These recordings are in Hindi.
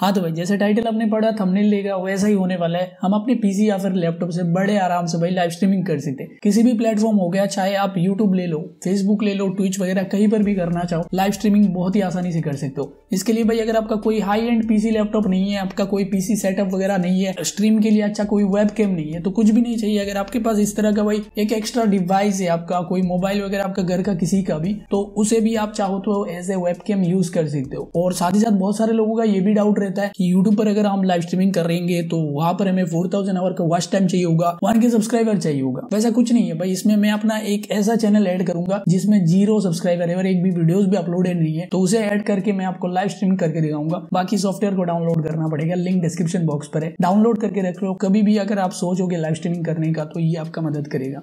हाँ तो भाई जैसे टाइटल आपने पढ़ा थंबनेल लेगा वैसा ही होने वाला है हम अपने पीसी या फिर लैपटॉप से बड़े आराम से भाई लाइव स्ट्रीमिंग कर सकते हैं किसी भी प्लेटफॉर्म हो गया चाहे आप यूट्यूब ले लो फेसबुक ले लो ट्विच वगैरह कहीं पर भी करना चाहो लाइव स्ट्रीमिंग बहुत ही आसानी से कर सकते हो इसके लिए भाई अगर आपका कोई हाई एंड पीसी लैपटॉप नहीं है आपका कोई पीसी सेटअप वगैरह नहीं है स्ट्रीम के लिए अच्छा कोई वेब कैम नहीं है तो कुछ भी नहीं चाहिए अगर आपके पास इस तरह का भाई एक एक्स्ट्रा डिवाइस है आपका कोई मोबाइल वगैरह आपका घर का किसी का भी तो उसे भी आप चाहो तो एज ए वेब यूज कर सकते हो और साथ ही साथ बहुत सारे लोगों का ये भी डाउट डाउट रहता है कि यूट्यूब पर अगर हम लाइव स्ट्रीमिंग करेंगे तो वहां पर हमें फोर थाउजेंड आवर का वॉच टाइम चाहिए होगा वन के सब्सक्राइबर चाहिए होगा वैसा कुछ नहीं है भाई इसमें मैं अपना एक ऐसा चैनल ऐड करूंगा जिसमें जीरो सब्सक्राइबर है एक भी वीडियोस भी अपलोडेड नहीं है तो उसे ऐड करके मैं आपको लाइव स्ट्रीम करके दिखाऊंगा बाकी सॉफ्टवेयर को डाउनलोड करना पड़ेगा लिंक डिस्क्रिप्शन बॉक्स पर है डाउनलोड करके रख लो कभी भी अगर आप सोचोगे लाइव स्ट्रीमिंग करने का तो ये आपका मदद करेगा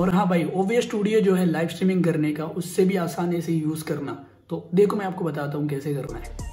और हाँ भाई ओवे स्टूडियो जो है लाइव स्ट्रीमिंग करने का उससे भी आसानी से यूज़ करना तो देखो मैं आपको बताता हूँ कैसे करना है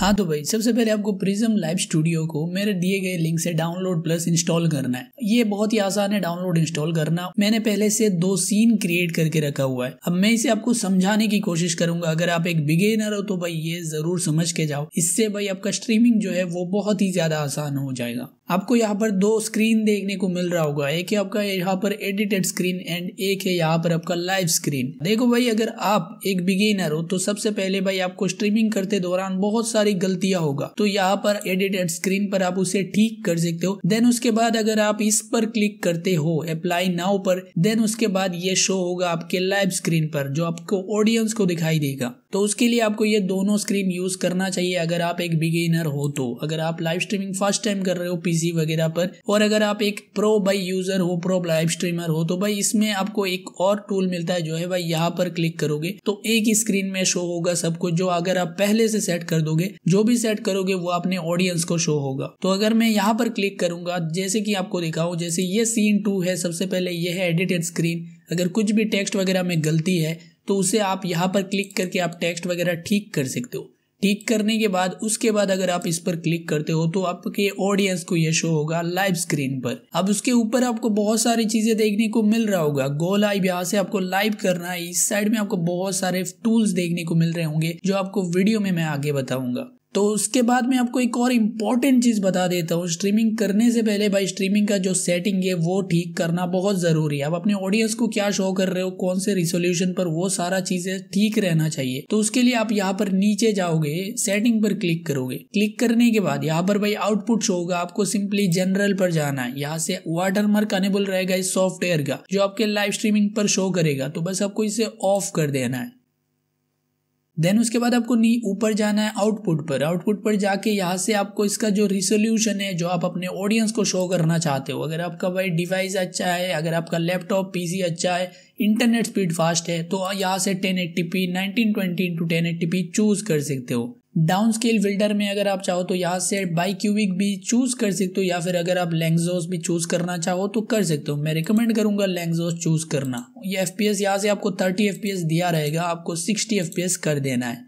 हाँ तो भाई सबसे पहले आपको प्रिज्म लाइव स्टूडियो को मेरे दिए गए लिंक से डाउनलोड प्लस इंस्टॉल करना है ये बहुत ही आसान है डाउनलोड इंस्टॉल करना मैंने पहले से दो सीन क्रिएट करके रखा हुआ है अब मैं इसे आपको समझाने की कोशिश करूंगा अगर आप एक बिगेनर हो तो भाई ये जरूर समझ के जाओ इससे भाई आपका स्ट्रीमिंग जो है वो बहुत ही ज्यादा आसान हो जाएगा आपको यहाँ पर दो स्क्रीन देखने को मिल रहा होगा एक है आपका यहाँ पर एडिटेड स्क्रीन एंड एक है यहाँ पर आपका लाइव स्क्रीन देखो भाई अगर आप एक बिगेनर हो तो सबसे पहले भाई आपको स्ट्रीमिंग करते दौरान बहुत सारी गलतियां होगा तो यहाँ पर एडिटेड स्क्रीन पर आप उसे ठीक कर सकते हो देन उसके बाद अगर आप इस पर क्लिक करते हो अप्लाई नाउ पर देन उसके बाद ये शो होगा आपके लाइव स्क्रीन पर जो आपको ऑडियंस को दिखाई देगा तो उसके लिए आपको ये दोनों स्क्रीन यूज़ करना चाहिए अगर आप एक बिगेनर हो तो अगर आप लाइव स्ट्रीमिंग फर्स्ट टाइम कर रहे हो पीसी वगैरह पर और अगर आप एक प्रो बाई यूज़र हो प्रो लाइव स्ट्रीमर हो तो भाई इसमें आपको एक और टूल मिलता है जो है भाई यहाँ पर क्लिक करोगे तो एक ही स्क्रीन में शो होगा सब कुछ जो अगर आप पहले से सेट कर दोगे जो भी सेट करोगे वो अपने ऑडियंस को शो होगा तो अगर मैं यहाँ पर क्लिक करूंगा जैसे कि आपको दिखाऊँ जैसे ये सीन टू है सबसे पहले यह है एडिटेड स्क्रीन अगर कुछ भी टेक्स्ट वगैरह में गलती है तो उसे आप यहाँ पर क्लिक करके आप टेक्स्ट वगैरह ठीक कर सकते हो ठीक करने के बाद उसके बाद अगर आप इस पर क्लिक करते हो तो आपके ऑडियंस को ये शो होगा लाइव स्क्रीन पर अब उसके ऊपर आपको बहुत सारी चीजें देखने को मिल रहा होगा गो लाइव यहाँ से आपको लाइव करना है इस साइड में आपको बहुत सारे टूल्स देखने को मिल रहे होंगे जो आपको वीडियो में मैं आगे बताऊंगा तो उसके बाद मैं आपको एक और इम्पॉर्टेंट चीज़ बता देता हूँ स्ट्रीमिंग करने से पहले भाई स्ट्रीमिंग का जो सेटिंग है वो ठीक करना बहुत ज़रूरी है आप अपने ऑडियंस को क्या शो कर रहे हो कौन से रिसोल्यूशन पर वो सारा चीज़ें ठीक रहना चाहिए तो उसके लिए आप यहाँ पर नीचे जाओगे सेटिंग पर क्लिक करोगे क्लिक करने के बाद यहाँ पर भाई आउटपुट शो होगा आपको सिंपली जनरल पर जाना है यहाँ से वाटर मार्क अनेबल रहेगा इस सॉफ्टवेयर का जो आपके लाइव स्ट्रीमिंग पर शो करेगा तो बस आपको इसे ऑफ कर देना है देन उसके बाद आपको नी ऊपर जाना है आउटपुट पर आउटपुट पर जाके यहाँ से आपको इसका जो रिसोल्यूशन है जो आप अपने ऑडियंस को शो करना चाहते हो अगर आपका भाई डिवाइस अच्छा है अगर आपका लैपटॉप पीसी अच्छा है इंटरनेट स्पीड फास्ट है तो यहाँ से ten eighty p nineteen twenty into ten eighty p choose कर सकते हो डाउन स्केल फिल्टर में अगर आप चाहो तो यहाँ से बाई क्यूबिक भी चूज़ कर सकते हो या फिर अगर आप लेंगजोस भी चूज़ करना चाहो तो कर सकते हो मैं रिकमेंड करूँगा लैंगजोस चूज़ करना ये एफ पी एस यहाँ से आपको थर्टी एफ पी एस दिया रहेगा आपको सिक्सटी एफ पी एस कर देना है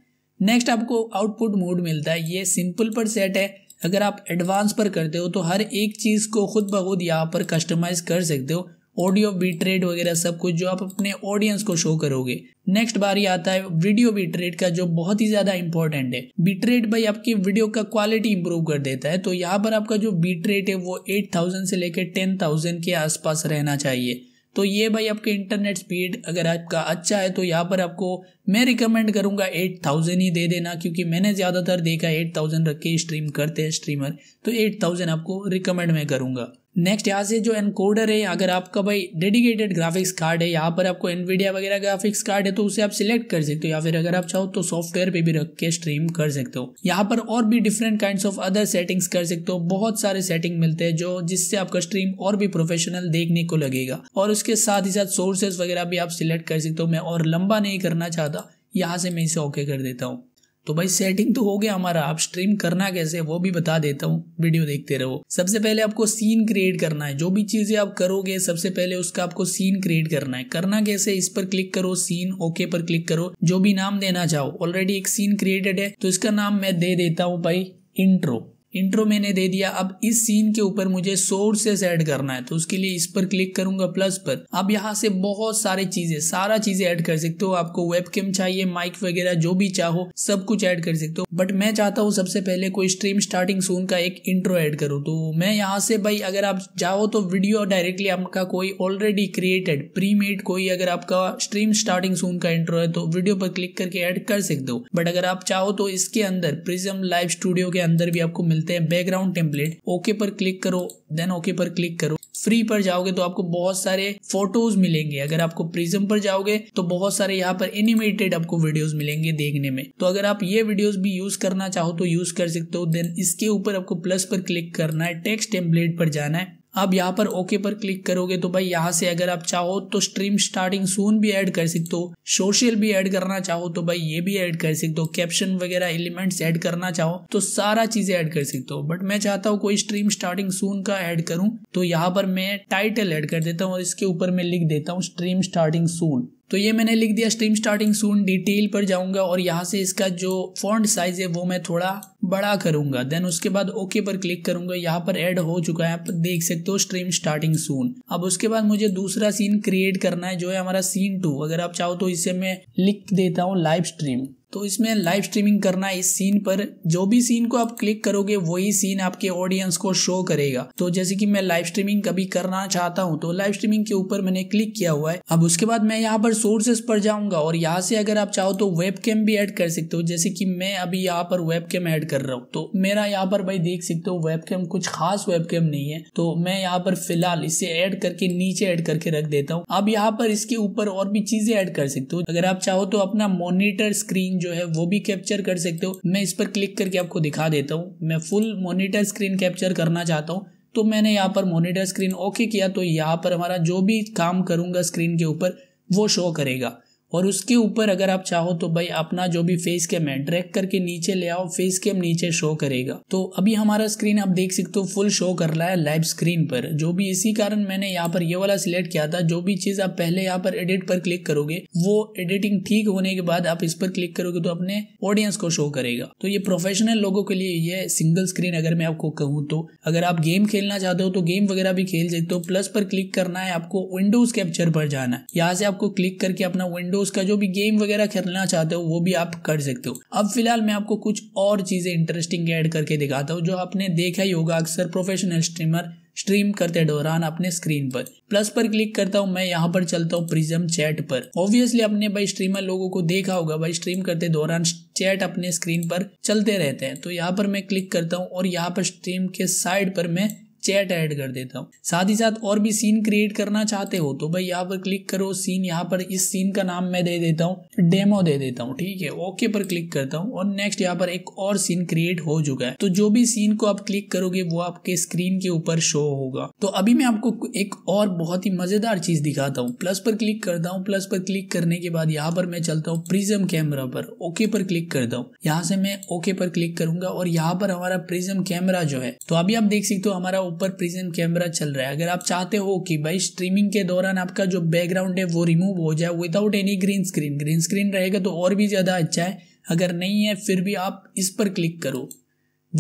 नेक्स्ट आपको आउटपुट मोड मिलता है ये सिंपल पर सेट है अगर आप एडवांस पर करते हो तो हर एक चीज़ को खुद ब खुद यहाँ पर कस्टमाइज़ कर सकते हो ऑडियो बी ट्रेड वगैरह सब कुछ जो आप अपने ऑडियंस को शो करोगे नेक्स्ट बार ही आता है वीडियो बी ट्रेड का जो बहुत ही ज्यादा इंपॉर्टेंट है बी ट्रेड भाई आपकी वीडियो का क्वालिटी इंप्रूव कर देता है तो यहाँ पर आपका जो बी ट्रेड है वो एट थाउजेंड से लेकर टेन थाउजेंड के आसपास रहना चाहिए तो ये भाई आपके इंटरनेट स्पीड अगर आपका अच्छा है तो यहाँ पर आपको मैं रिकमेंड करूंगा एट थाउजेंड ही दे देना क्योंकि मैंने ज़्यादातर देखा एट थाउजेंड रख के स्ट्रीम करते हैं स्ट्रीमर तो एट थाउजेंड आपको रिकमेंड मैं करूंगा नेक्स्ट यहाँ से जो एनकोडर है अगर आपका भाई डेडिकेटेड ग्राफिक्स कार्ड है यहाँ पर आपको एनवीडिया वगैरह ग्राफिक्स कार्ड है तो उसे आप सिलेक्ट कर सकते हो या फिर अगर आप चाहो तो सॉफ्टवेयर पे भी रख के स्ट्रीम कर सकते हो यहाँ पर और भी different kind of other settings कर सकते हो बहुत सारे सेटिंग मिलते हैं जो जिससे आपका स्ट्रीम और भी प्रोफेशनल देखने को लगेगा और उसके साथ ही साथ सोर्सेज वगैरह भी आप सिलेक्ट कर सकते हो मैं और लंबा नहीं करना चाहता यहाँ से मैं इसे ओके कर देता हूँ तो भाई सेटिंग तो हो गया हमारा आप स्ट्रीम करना कैसे वो भी बता देता हूँ वीडियो देखते रहो सबसे पहले आपको सीन क्रिएट करना है जो भी चीज़ें आप करोगे सबसे पहले उसका आपको सीन क्रिएट करना है करना कैसे इस पर क्लिक करो सीन ओके पर क्लिक करो जो भी नाम देना चाहो ऑलरेडी एक सीन क्रिएटेड है तो इसका नाम मैं दे देता हूँ भाई इंट्रो इंट्रो मैंने दे दिया अब इस सीन के ऊपर मुझे सोर्सेस ऐड करना है तो उसके लिए इस पर क्लिक करूंगा प्लस पर अब यहाँ से बहुत सारी चीजें सारा चीजें ऐड कर सकते हो आपको वेबकेम चाहिए माइक वगैरह जो भी चाहो सब कुछ ऐड कर सकते हो बट मैं चाहता हूँ सबसे पहले कोई स्ट्रीम स्टार्टिंग सून का एक इंट्रो एड करूँ तो मैं यहाँ से भाई अगर आप चाहो तो वीडियो डायरेक्टली आपका कोई ऑलरेडी क्रिएटेड प्री कोई अगर आपका स्ट्रीम स्टार्टिंग सून का इंट्रो है तो वीडियो पर क्लिक करके एड कर सकते हो बट अगर आप चाहो तो इसके अंदर प्रिजम लाइव स्टूडियो के अंदर भी आपको मिल मिलते हैं बैकग्राउंड टेम्पलेट ओके पर क्लिक करो देन ओके पर क्लिक करो फ्री पर जाओगे तो आपको बहुत सारे फोटोज मिलेंगे अगर आपको प्रिज्म पर जाओगे तो बहुत सारे यहाँ पर एनिमेटेड आपको वीडियोस मिलेंगे देखने में तो अगर आप ये वीडियोस भी यूज करना चाहो तो यूज कर सकते हो देन इसके ऊपर आपको प्लस पर क्लिक करना है टेक्स्ट टेम्पलेट पर जाना है आप यहाँ पर ओके पर क्लिक करोगे तो भाई यहाँ से अगर आप चाहो तो स्ट्रीम स्टार्टिंग सून भी ऐड कर सकते हो सोशल भी ऐड करना चाहो तो भाई ये भी ऐड कर सकते हो कैप्शन वगैरह एलिमेंट्स ऐड करना चाहो तो सारा चीजें ऐड कर सकते हो बट मैं चाहता हूँ कोई स्ट्रीम स्टार्टिंग सून का ऐड करूँ तो यहाँ पर मैं टाइटल ऐड कर देता हूँ और इसके ऊपर मैं लिख देता हूँ स्ट्रीम स्टार्टिंग सून तो ये मैंने लिख दिया स्ट्रीम स्टार्टिंग सून डिटेल पर जाऊंगा और यहाँ से इसका जो फॉन्ट साइज है वो मैं थोड़ा बड़ा करूंगा देन उसके बाद ओके पर क्लिक करूंगा यहाँ पर ऐड हो चुका है आप देख सकते हो स्ट्रीम स्टार्टिंग सून अब उसके बाद मुझे दूसरा सीन क्रिएट करना है जो है हमारा सीन टू अगर आप चाहो तो इसे मैं लिख देता हूँ लाइव स्ट्रीम तो इसमें लाइव स्ट्रीमिंग करना इस सीन पर जो भी सीन को आप क्लिक करोगे वही सीन आपके ऑडियंस को शो करेगा तो जैसे कि मैं लाइव स्ट्रीमिंग कभी करना चाहता हूँ तो लाइव स्ट्रीमिंग के ऊपर मैंने क्लिक किया हुआ है अब उसके बाद मैं यहाँ पर सोर्सेस पर जाऊंगा और यहाँ से अगर आप चाहो तो वेब भी ऐड कर सकते हो जैसे कि मैं अभी यहाँ पर वेब कैम ऐड कर रहा हूँ तो मेरा यहाँ पर भाई देख सकते हो वेब कुछ खास वेब नहीं है तो मैं यहाँ पर फिलहाल इसे ऐड करके नीचे ऐड करके रख देता हूँ अब यहाँ पर इसके ऊपर और भी चीजें ऐड कर सकते हो अगर आप चाहो तो अपना मोनिटर स्क्रीन जो है वो भी कैप्चर कर सकते हो मैं इस पर क्लिक करके आपको दिखा देता हूँ मैं फुल मोनिटर स्क्रीन कैप्चर करना चाहता हूँ तो मैंने यहाँ पर मोनिटर स्क्रीन ओके किया तो यहाँ पर हमारा जो भी काम करूँगा स्क्रीन के ऊपर वो शो करेगा और उसके ऊपर अगर आप चाहो तो भाई अपना जो भी फेस कैम है ड्रैग करके नीचे ले आओ फेस कैम नीचे शो करेगा तो अभी हमारा स्क्रीन आप देख सकते हो फुल शो कर रहा है लाइव स्क्रीन पर जो भी इसी कारण मैंने यहाँ पर ये वाला सिलेक्ट किया था जो भी चीज आप पहले यहाँ पर एडिट पर क्लिक करोगे वो एडिटिंग ठीक होने के बाद आप इस पर क्लिक करोगे तो अपने ऑडियंस को शो करेगा तो ये प्रोफेशनल लोगों के लिए ये सिंगल स्क्रीन अगर मैं आपको कहूँ तो अगर आप गेम खेलना चाहते हो तो गेम वगैरह भी खेल सकते हो प्लस पर क्लिक करना है आपको विंडोज कैप्चर पर जाना है यहाँ से आपको क्लिक करके अपना विंडोज उसका जो भी गेम वगैरह खेलना चाहते हो वो भी आप कर सकते हो अब फिलहाल मैं आपको कुछ और चीज़ें इंटरेस्टिंग ऐड करके दिखाता हूँ जो आपने देखा ही होगा अक्सर प्रोफेशनल स्ट्रीमर स्ट्रीम करते दौरान अपने स्क्रीन पर प्लस पर क्लिक करता हूँ मैं यहाँ पर चलता हूँ प्रिज्म चैट पर ऑब्वियसली अपने भाई स्ट्रीमर लोगों को देखा होगा भाई स्ट्रीम करते दौरान चैट अपने स्क्रीन पर चलते रहते हैं तो यहाँ पर मैं क्लिक करता हूँ और यहाँ पर स्ट्रीम के साइड पर मैं चैट ऐड कर देता हूँ साथ ही साथ और भी सीन क्रिएट करना चाहते हो तो भाई यहाँ पर क्लिक करो सीन यहाँ पर इस सीन का नाम मैं दे देता हूँ डेमो दे देता हूँ ठीक है ओके पर क्लिक करता हूँ और नेक्स्ट यहाँ पर एक और सीन क्रिएट हो चुका है तो जो भी सीन को आप क्लिक करोगे वो आपके स्क्रीन के ऊपर शो होगा तो अभी मैं आपको एक और बहुत ही मजेदार चीज दिखाता हूँ प्लस पर क्लिक करता हूँ प्लस पर क्लिक करने के बाद यहाँ पर मैं चलता हूँ प्रिजम कैमरा पर ओके पर क्लिक करता हूँ यहाँ से मैं ओके पर क्लिक करूंगा और यहाँ पर हमारा प्रिजम कैमरा जो है तो अभी आप देख सकते हो हमारा ऊपर प्रिज्म कैमरा चल रहा है अगर आप चाहते हो कि भाई स्ट्रीमिंग के दौरान आपका जो बैकग्राउंड है वो रिमूव हो जाए without any green screen green screen रहेगा तो और भी ज़्यादा अच्छा है अगर नहीं है फिर भी आप इस पर क्लिक करो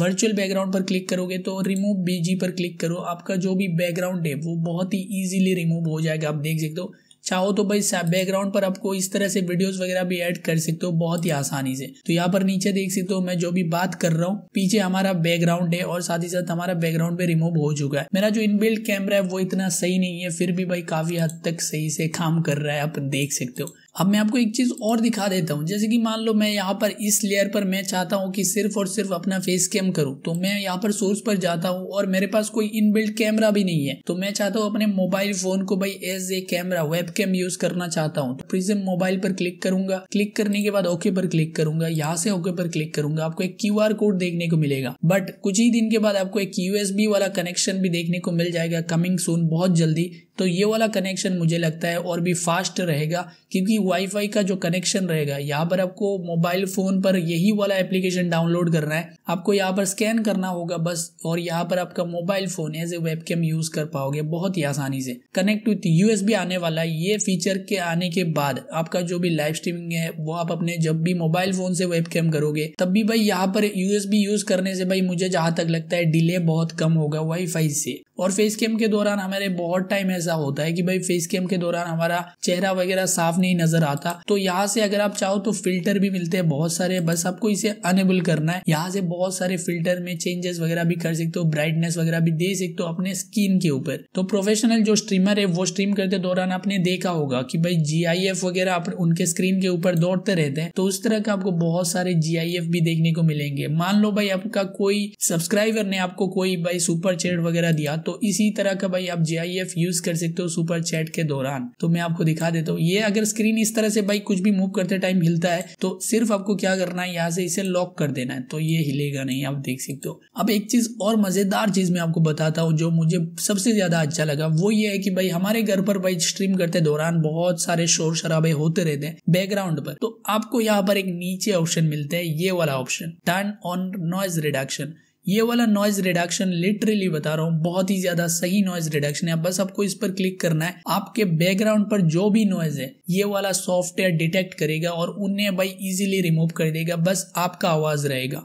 वर्चुअल बैकग्राउंड पर क्लिक करोगे तो रिमूव बीजी पर क्लिक करो आपका जो भी बैकग्राउंड है वो बहुत ही ईजिली रिमूव हो जाएगा आप देख सकते हो चाहो तो भाई बैकग्राउंड पर आपको इस तरह से वीडियोस वगैरह भी ऐड कर सकते हो बहुत ही आसानी से तो यहाँ पर नीचे देख सकते हो मैं जो भी बात कर रहा हूँ पीछे हमारा बैकग्राउंड है और साथ ही साथ हमारा बैकग्राउंड भी रिमूव हो चुका है मेरा जो इनबिल्ट कैमरा है वो इतना सही नहीं है फिर भी भाई काफी हद तक सही से काम कर रहा है आप देख सकते हो अब मैं आपको एक चीज़ और दिखा देता हूँ जैसे कि मान लो मैं यहाँ पर इस लेयर पर मैं चाहता हूँ कि सिर्फ और सिर्फ अपना फेस कैम करूँ तो मैं यहाँ पर सोर्स पर जाता हूँ और मेरे पास कोई इनबिल्ट कैमरा भी नहीं है तो मैं चाहता हूँ अपने मोबाइल फोन को भाई as a camera webcam use करना चाहता हूँ तो प्रिजम मोबाइल पर क्लिक करूंगा क्लिक करने के बाद ओके पर क्लिक करूंगा यहाँ से ओके पर क्लिक करूंगा आपको एक क्यू कोड देखने को मिलेगा बट कुछ ही दिन के बाद आपको एक यूएसबी वाला कनेक्शन भी देखने को मिल जाएगा कमिंग सून बहुत जल्दी तो ये वाला कनेक्शन मुझे लगता है और भी फास्ट रहेगा क्योंकि वाईफाई का जो कनेक्शन रहेगा यहाँ पर आपको मोबाइल फ़ोन पर यही वाला एप्लीकेशन डाउनलोड करना है आपको यहाँ पर स्कैन करना होगा बस और यहाँ पर आपका mobile phone as a web use कर पाओगे बहुत ही आसानी से कनेक्ट विथ यूएसबी आने वाला ये फीचर के आने के बाद आपका जो भी लाइव स्ट्रीमिंग है वो आप अपने जब भी मोबाइल फ़ोन से वेब करोगे तब भी भाई यहाँ पर यूएसबी यूज़ करने से भाई मुझे जहाँ तक लगता है डिले बहुत कम होगा वाईफाई से और फेस कैम के दौरान हमारे बहुत टाइम ऐसा होता है कि भाई फेस कैम के दौरान हमारा चेहरा वगैरह साफ नहीं नजर आता तो यहाँ से अगर आप चाहो तो फिल्टर भी मिलते हैं बहुत सारे बस आपको इसे अनेबल करना है यहाँ से बहुत सारे फिल्टर में चेंजेस वगैरह भी कर सकते हो ब्राइटनेस वगैरह भी दे सकते हो अपने स्किन के ऊपर तो प्रोफेशनल जो स्ट्रीमर है वो स्ट्रीम करते दौरान आपने देखा होगा कि भाई जी वगैरह उनके स्क्रीन के ऊपर दौड़ते रहते हैं तो उस तरह का आपको बहुत सारे जी भी देखने को मिलेंगे मान लो भाई आपका कोई सब्सक्राइबर ने आपको कोई भाई सुपर चेट वगैरह दिया तो इसी तरह का भाई आप जे यूज कर सकते हो सुपर चैट के दौरान तो मैं आपको दिखा देता हूँ ये अगर स्क्रीन इस तरह से भाई कुछ भी मूव करते टाइम हिलता है तो सिर्फ आपको क्या करना है यहाँ से इसे लॉक कर देना है तो ये हिलेगा नहीं आप देख सकते हो अब एक चीज और मजेदार चीज मैं आपको बताता हूँ जो मुझे सबसे ज्यादा अच्छा लगा वो ये है कि भाई हमारे घर पर भाई स्ट्रीम करते दौरान बहुत सारे शोर शराबे होते रहते हैं बैकग्राउंड पर तो आपको यहाँ पर एक नीचे ऑप्शन मिलता है ये वाला option turn on noise reduction ये वाला नॉइज रिडक्शन लिटरली बता रहा हूँ बहुत ही ज्यादा सही नॉइज रिडक्शन है बस आपको इस पर क्लिक करना है आपके बैकग्राउंड पर जो भी नॉइज है ये वाला सॉफ्टवेयर डिटेक्ट करेगा और उन्हें भाई इजीली रिमूव कर देगा बस आपका आवाज रहेगा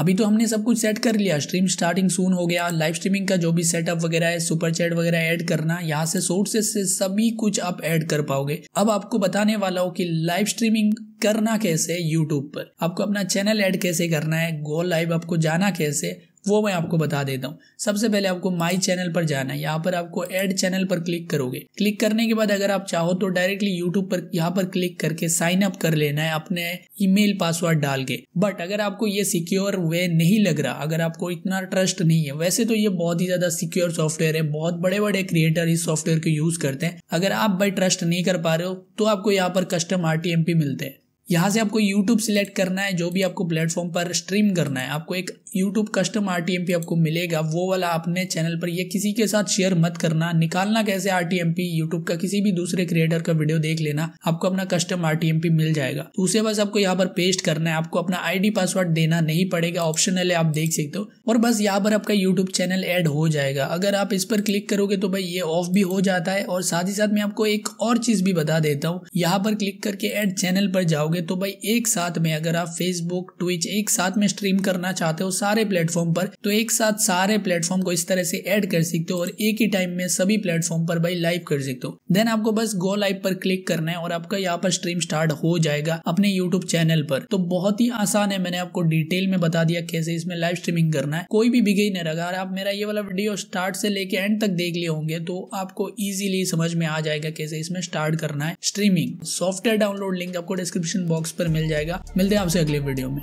अभी तो हमने सब कुछ सेट कर लिया स्ट्रीम स्टार्टिंग सून हो गया लाइव स्ट्रीमिंग का जो भी सेटअप वगैरह है सुपर चैट वगैरह ऐड करना यहाँ से सोर्सेस से सभी कुछ आप ऐड कर पाओगे अब आपको बताने वाला हूँ कि लाइव स्ट्रीमिंग करना कैसे यूट्यूब पर आपको अपना चैनल ऐड कैसे करना है गो लाइव आपको जाना कैसे वो मैं आपको बता देता हूँ सबसे पहले आपको माई चैनल पर जाना है यहाँ पर आपको एड चैनल पर क्लिक करोगे क्लिक करने के बाद अगर आप चाहो तो डायरेक्टली यूट्यूब पर यहाँ पर क्लिक करके साइन अप कर लेना है अपने ईमेल पासवर्ड डाल के बट अगर आपको ये सिक्योर वे नहीं लग रहा अगर आपको इतना ट्रस्ट नहीं है वैसे तो ये बहुत ही ज्यादा सिक्योर सॉफ्टवेयर है बहुत बड़े बड़े क्रिएटर इस सॉफ्टवेयर को यूज करते हैं अगर आप बाई ट्रस्ट नहीं कर पा रहे हो तो आपको यहाँ पर कस्टम आर मिलते हैं यहाँ से आपको यूट्यूब सिलेक्ट करना है जो भी आपको प्लेटफॉर्म पर स्ट्रीम करना है आपको एक यूट्यूब कस्टम आर आपको मिलेगा वो वाला अपने चैनल पर ये किसी के साथ शेयर मत करना निकालना कैसे आर यूट्यूब का किसी भी दूसरे क्रिएटर का वीडियो देख लेना आपको अपना कस्टम आर मिल जाएगा तो उसे बस आपको यहाँ पर पेस्ट करना है आपको अपना आई पासवर्ड देना नहीं पड़ेगा ऑप्शनल है आप देख सकते हो और बस यहाँ पर आपका यूट्यूब चैनल एड हो जाएगा अगर आप इस पर क्लिक करोगे तो भाई ये ऑफ भी हो जाता है और साथ ही साथ मैं आपको एक और चीज भी बता देता हूँ यहाँ पर क्लिक करके एड चैनल पर जाओगे करोगे तो भाई एक साथ में अगर आप फेसबुक ट्विच एक साथ में स्ट्रीम करना चाहते हो सारे प्लेटफॉर्म पर तो एक साथ सारे प्लेटफॉर्म को इस तरह से ऐड कर सकते हो और एक ही टाइम में सभी प्लेटफॉर्म पर भाई लाइव कर सकते हो देन आपको बस गो लाइव पर क्लिक करना है और आपका यहाँ पर स्ट्रीम स्टार्ट हो जाएगा अपने यूट्यूब चैनल पर तो बहुत ही आसान है मैंने आपको डिटेल में बता दिया कैसे इसमें लाइव स्ट्रीमिंग करना है कोई भी बिगेनर अगर आप मेरा ये वाला वीडियो स्टार्ट से लेके एंड तक देख लिए होंगे तो आपको इजीली समझ में आ जाएगा कैसे इसमें स्टार्ट करना है स्ट्रीमिंग सॉफ्टवेयर डाउनलोड लिंक आपको डिस्क्रिप्शन बॉक्स पर मिल जाएगा मिलते हैं आपसे अगले वीडियो में